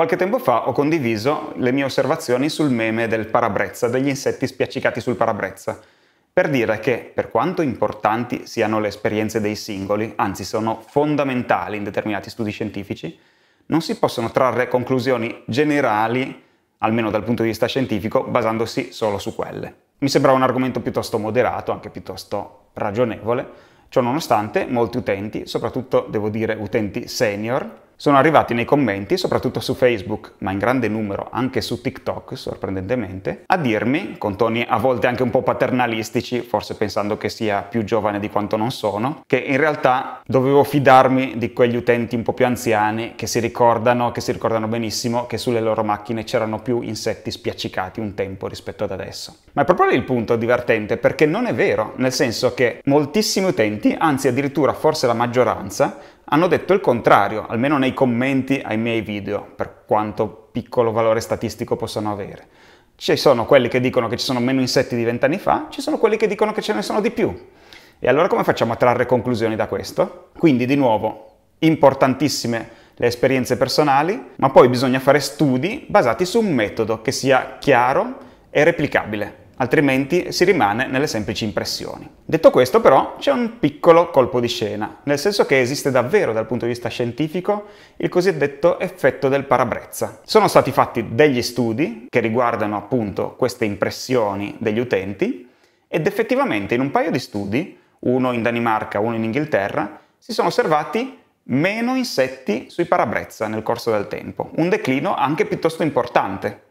Qualche tempo fa ho condiviso le mie osservazioni sul meme del parabrezza, degli insetti spiaccicati sul parabrezza, per dire che, per quanto importanti siano le esperienze dei singoli, anzi sono fondamentali in determinati studi scientifici, non si possono trarre conclusioni generali, almeno dal punto di vista scientifico, basandosi solo su quelle. Mi sembra un argomento piuttosto moderato, anche piuttosto ragionevole, ciò nonostante molti utenti, soprattutto devo dire utenti senior, sono arrivati nei commenti, soprattutto su Facebook, ma in grande numero anche su TikTok, sorprendentemente, a dirmi, con toni a volte anche un po' paternalistici, forse pensando che sia più giovane di quanto non sono, che in realtà dovevo fidarmi di quegli utenti un po' più anziani che si ricordano, che si ricordano benissimo che sulle loro macchine c'erano più insetti spiaccicati un tempo rispetto ad adesso. Ma è proprio lì il punto divertente perché non è vero, nel senso che moltissimi utenti, anzi addirittura forse la maggioranza, hanno detto il contrario, almeno nei commenti ai miei video, per quanto piccolo valore statistico possano avere. Ci sono quelli che dicono che ci sono meno insetti di vent'anni fa, ci sono quelli che dicono che ce ne sono di più. E allora come facciamo a trarre conclusioni da questo? Quindi di nuovo, importantissime le esperienze personali, ma poi bisogna fare studi basati su un metodo che sia chiaro e replicabile altrimenti si rimane nelle semplici impressioni. Detto questo però c'è un piccolo colpo di scena, nel senso che esiste davvero dal punto di vista scientifico il cosiddetto effetto del parabrezza. Sono stati fatti degli studi che riguardano appunto queste impressioni degli utenti ed effettivamente in un paio di studi, uno in Danimarca, uno in Inghilterra, si sono osservati meno insetti sui parabrezza nel corso del tempo, un declino anche piuttosto importante.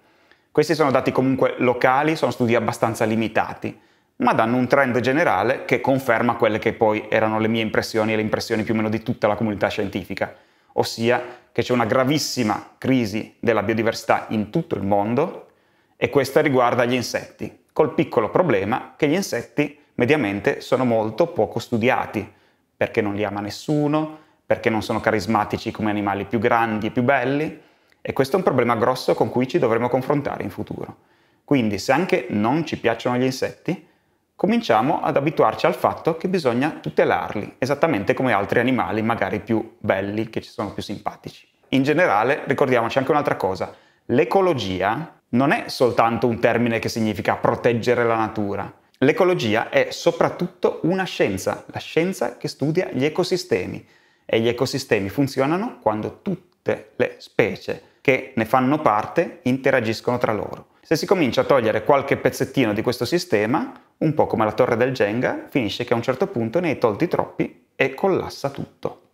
Questi sono dati comunque locali, sono studi abbastanza limitati, ma danno un trend generale che conferma quelle che poi erano le mie impressioni e le impressioni più o meno di tutta la comunità scientifica, ossia che c'è una gravissima crisi della biodiversità in tutto il mondo e questa riguarda gli insetti, col piccolo problema che gli insetti mediamente sono molto poco studiati, perché non li ama nessuno, perché non sono carismatici come animali più grandi e più belli, e questo è un problema grosso con cui ci dovremo confrontare in futuro. Quindi se anche non ci piacciono gli insetti, cominciamo ad abituarci al fatto che bisogna tutelarli, esattamente come altri animali magari più belli, che ci sono più simpatici. In generale, ricordiamoci anche un'altra cosa, l'ecologia non è soltanto un termine che significa proteggere la natura. L'ecologia è soprattutto una scienza, la scienza che studia gli ecosistemi e gli ecosistemi funzionano quando tutte le specie che ne fanno parte interagiscono tra loro. Se si comincia a togliere qualche pezzettino di questo sistema, un po' come la torre del Jenga, finisce che a un certo punto ne hai tolti troppi e collassa tutto.